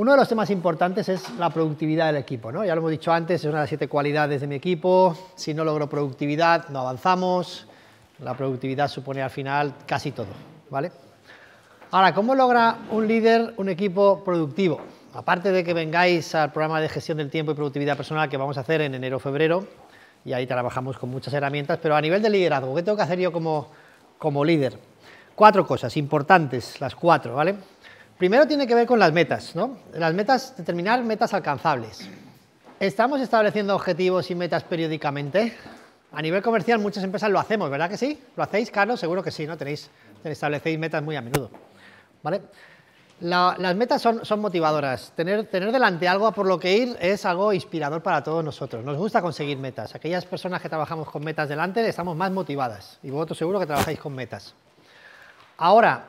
Uno de los temas importantes es la productividad del equipo. ¿no? Ya lo hemos dicho antes, es una de las siete cualidades de mi equipo. Si no logro productividad, no avanzamos. La productividad supone al final casi todo. ¿vale? Ahora, ¿cómo logra un líder un equipo productivo? Aparte de que vengáis al programa de gestión del tiempo y productividad personal que vamos a hacer en enero-febrero, y ahí trabajamos con muchas herramientas, pero a nivel de liderazgo, ¿qué tengo que hacer yo como, como líder? Cuatro cosas importantes, las cuatro, ¿vale? Primero tiene que ver con las metas, ¿no? Las metas, determinar metas alcanzables. Estamos estableciendo objetivos y metas periódicamente. A nivel comercial muchas empresas lo hacemos, ¿verdad que sí? ¿Lo hacéis, Carlos? Seguro que sí, ¿no? Tenéis, establecéis metas muy a menudo, ¿vale? las metas son, son motivadoras. Tener, tener, delante algo por lo que ir es algo inspirador para todos nosotros. Nos gusta conseguir metas. Aquellas personas que trabajamos con metas delante estamos más motivadas. Y vosotros seguro que trabajáis con metas. Ahora,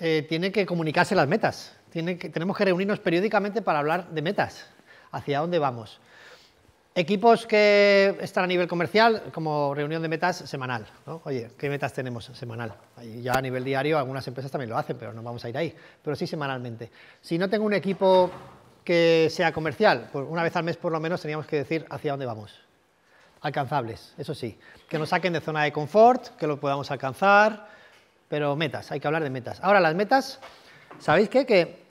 eh, tiene que comunicarse las metas. tenemos que reunirnos periódicamente para hablar de metas, hacia dónde vamos. Equipos que están a nivel comercial, como reunión de metas semanal. ¿no? Oye, ¿qué metas tenemos semanal? Ya a nivel diario algunas empresas también lo hacen, pero no vamos a ir ahí. Pero sí semanalmente. Si no tengo un equipo que sea comercial, pues una vez al mes por lo menos teníamos que decir hacia dónde vamos. Alcanzables, eso sí. Que nos saquen de zona de confort, que lo podamos alcanzar, pero metas, hay que hablar de metas. Ahora, las metas, ¿sabéis qué? Que,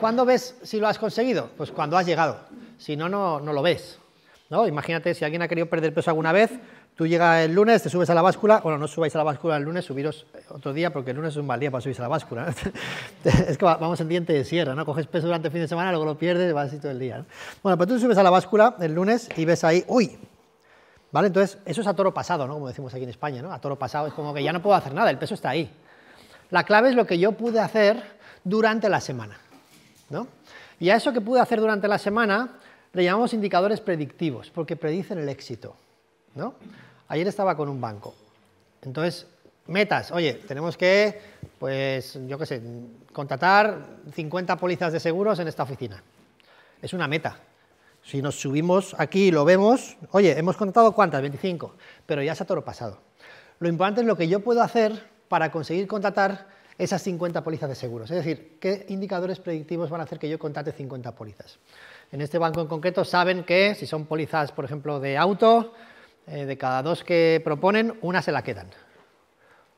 ¿Cuándo ves si lo has conseguido? Pues cuando has llegado. Si no, no, no lo ves. ¿no? Imagínate, si alguien ha querido perder peso alguna vez, tú llegas el lunes, te subes a la báscula, bueno, no subáis a la báscula el lunes, subiros otro día, porque el lunes es un mal día para subirse a la báscula. es que vamos en diente de sierra, ¿no? Coges peso durante el fin de semana, luego lo pierdes, vas así todo el día. Bueno, pues tú subes a la báscula el lunes y ves ahí, uy, ¿Vale? Entonces, eso es a toro pasado, ¿no? Como decimos aquí en España, ¿no? A toro pasado es como que ya no puedo hacer nada, el peso está ahí. La clave es lo que yo pude hacer durante la semana, Y a eso que pude hacer durante la semana le llamamos indicadores predictivos, porque predicen el éxito, Ayer estaba con un banco. Entonces, metas, oye, tenemos que, pues, yo qué sé, contratar 50 pólizas de seguros en esta oficina. Es una meta, si nos subimos aquí y lo vemos, oye, hemos contratado cuántas, 25, pero ya se ha todo pasado. Lo importante es lo que yo puedo hacer para conseguir contratar esas 50 pólizas de seguros. Es decir, qué indicadores predictivos van a hacer que yo contrate 50 pólizas. En este banco en concreto saben que si son pólizas, por ejemplo, de auto, eh, de cada dos que proponen, una se la quedan.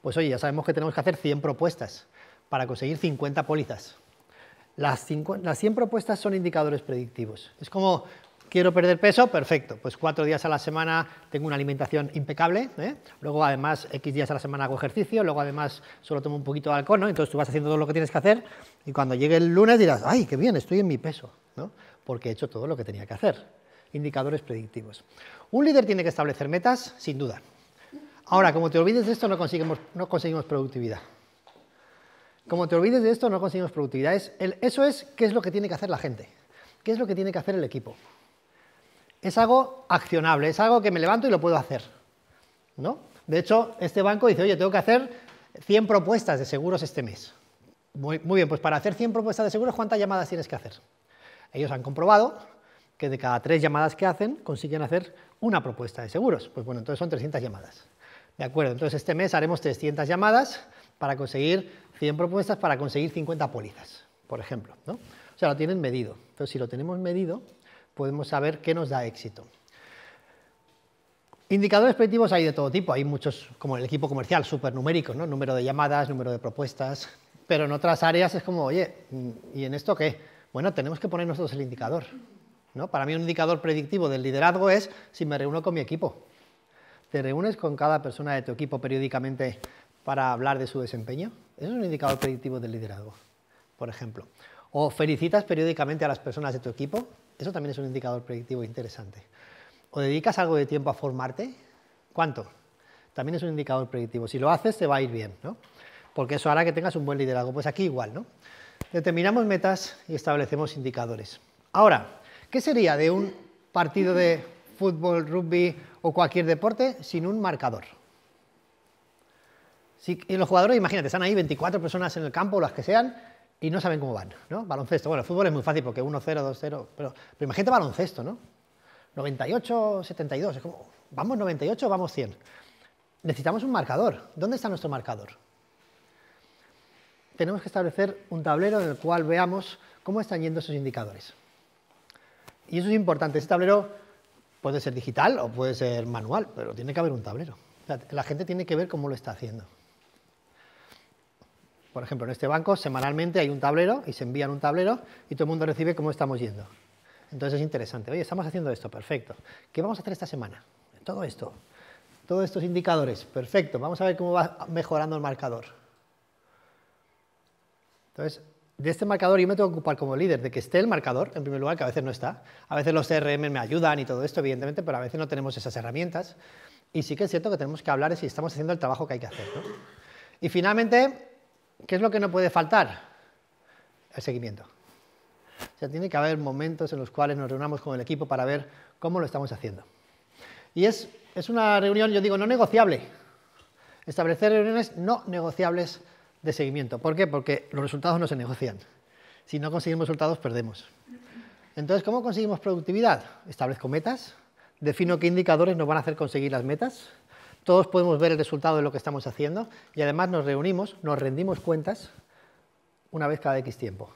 Pues oye, ya sabemos que tenemos que hacer 100 propuestas para conseguir 50 pólizas. Las, 100 propuestas son indicadores predictivos. Es como, quiero perder peso, perfecto, pues cuatro días a la semana tengo una alimentación impecable, ¿eh? luego además X días a la semana hago ejercicio, luego además solo tomo un poquito de alcohol, entonces tú vas haciendo todo lo que tienes que hacer y cuando llegue el lunes dirás, ay, qué bien, estoy en mi peso, porque he hecho todo lo que tenía que hacer. Indicadores predictivos. Un líder tiene que establecer metas, sin duda. Ahora, como te olvides de esto, no conseguimos, no conseguimos productividad. Como te olvides de esto, no conseguimos productividad. eso es qué es lo que tiene que hacer la gente, qué es lo que tiene que hacer el equipo. Es algo accionable, es algo que me levanto y lo puedo hacer. ¿no? De hecho, este banco dice, oye, tengo que hacer 100 propuestas de seguros este mes. Muy, bien, pues para hacer 100 propuestas de seguros, ¿cuántas llamadas tienes que hacer? Ellos han comprobado que de cada tres llamadas que hacen consiguen hacer una propuesta de seguros. Pues bueno, entonces son 300 llamadas. De acuerdo, entonces este mes haremos 300 llamadas para conseguir 100 propuestas, para conseguir 50 pólizas, por ejemplo. ¿no? O sea, lo tienen medido. Entonces, si lo tenemos medido, podemos saber qué nos da éxito. Indicadores predictivos hay de todo tipo, hay muchos, como el equipo comercial, supernuméricos, ¿no? número de llamadas, número de propuestas, pero en otras áreas es como, oye, ¿y en esto qué? Bueno, tenemos que poner nosotros el indicador. ¿no? Para mí un indicador predictivo del liderazgo es si me reúno con mi equipo. Te reúnes con cada persona de tu equipo periódicamente para hablar de su desempeño. Eso es un indicador predictivo del liderazgo, por ejemplo. O felicitas periódicamente a las personas de tu equipo. Eso también es un indicador predictivo interesante. O dedicas algo de tiempo a formarte. ¿Cuánto? También es un indicador predictivo. Si lo haces, te va a ir bien, ¿no? Porque eso hará que tengas un buen liderazgo. Pues aquí igual, ¿no? Determinamos metas y establecemos indicadores. Ahora, ¿qué sería de un partido de fútbol, rugby o cualquier deporte sin un marcador? y los jugadores, imagínate, están ahí 24 personas en el campo, las que sean, y no saben cómo van, Baloncesto. Bueno, el fútbol es muy fácil porque 1-0, 2-0, pero, imagínate baloncesto, ¿no? 98, 72, es como, ¿vamos 98 o vamos 100? Necesitamos un marcador. ¿Dónde está nuestro marcador? Tenemos que establecer un tablero en el cual veamos cómo están yendo esos indicadores. Y eso es importante. Ese tablero puede ser digital o puede ser manual, pero tiene que haber un tablero. la gente tiene que ver cómo lo está haciendo. Por ejemplo, en este banco semanalmente hay un tablero y se envían un tablero y todo el mundo recibe cómo estamos yendo. Entonces es interesante. Oye, estamos haciendo esto, perfecto. ¿Qué vamos a hacer esta semana? Todo esto. Todos estos indicadores, perfecto. Vamos a ver cómo va mejorando el marcador. Entonces, de este marcador yo me tengo que ocupar como líder, de que esté el marcador, en primer lugar, que a veces no está. A veces los CRM me ayudan y todo esto, evidentemente, pero a veces no tenemos esas herramientas. Y sí que es cierto que tenemos que hablar si estamos haciendo el trabajo que hay que hacer. Y finalmente, ¿Qué es lo que no puede faltar? El seguimiento. O sea, tiene que haber momentos en los cuales nos reunamos con el equipo para ver cómo lo estamos haciendo. Y es, una reunión, yo digo, no negociable. Establecer reuniones no negociables de seguimiento. ¿Por qué? Porque los resultados no se negocian. Si no conseguimos resultados, perdemos. Entonces, ¿cómo conseguimos productividad? Establezco metas, defino qué indicadores nos van a hacer conseguir las metas, todos podemos ver el resultado de lo que estamos haciendo y además nos reunimos, nos rendimos cuentas una vez cada X tiempo.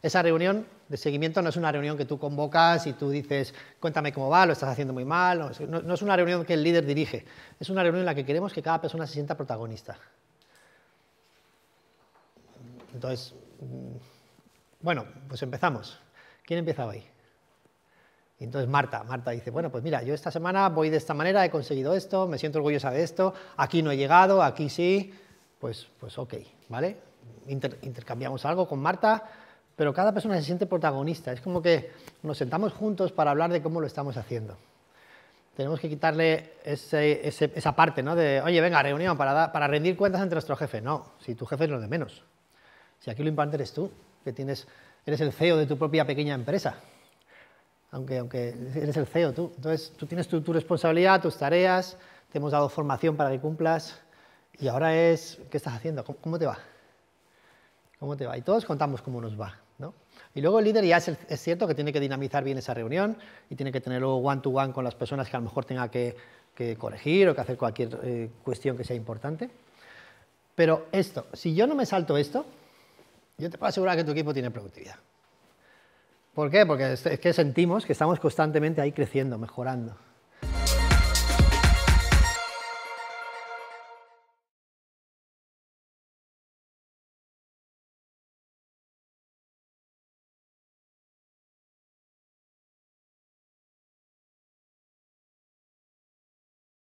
Esa reunión de seguimiento no es una reunión que tú convocas y tú dices, cuéntame cómo va, lo estás haciendo muy mal. No, es una reunión que el líder dirige, es una reunión en la que queremos que cada persona se sienta protagonista. Entonces, mm, bueno, pues empezamos. ¿Quién empezaba ahí? Y entonces Marta, Marta dice, bueno, pues mira, yo esta semana voy de esta manera, he conseguido esto, me siento orgullosa de esto, aquí no he llegado, aquí sí, pues, pues ok, ¿vale? intercambiamos algo con Marta, pero cada persona se siente protagonista. Es como que nos sentamos juntos para hablar de cómo lo estamos haciendo. Tenemos que quitarle esa parte, ¿no? De, oye, venga, reunión para, rendir cuentas ante nuestro jefe. No, si tu jefe es lo de menos. Si aquí lo importante eres tú, que tienes, eres el CEO de tu propia pequeña empresa aunque, eres el CEO tú. Entonces, tú tienes tu, responsabilidad, tus tareas, te hemos dado formación para que cumplas y ahora es, ¿qué estás haciendo? ¿Cómo, te va? ¿Cómo te va? Y todos contamos cómo nos va. ¿no? Y luego el líder ya es, cierto que tiene que dinamizar bien esa reunión y tiene que tener luego one-to-one con las personas que a lo mejor tenga que, corregir o que hacer cualquier eh, cuestión que sea importante. Pero esto, si yo no me salto esto, yo te puedo asegurar que tu equipo tiene productividad. ¿Por qué? Porque es que sentimos que estamos constantemente ahí creciendo, mejorando.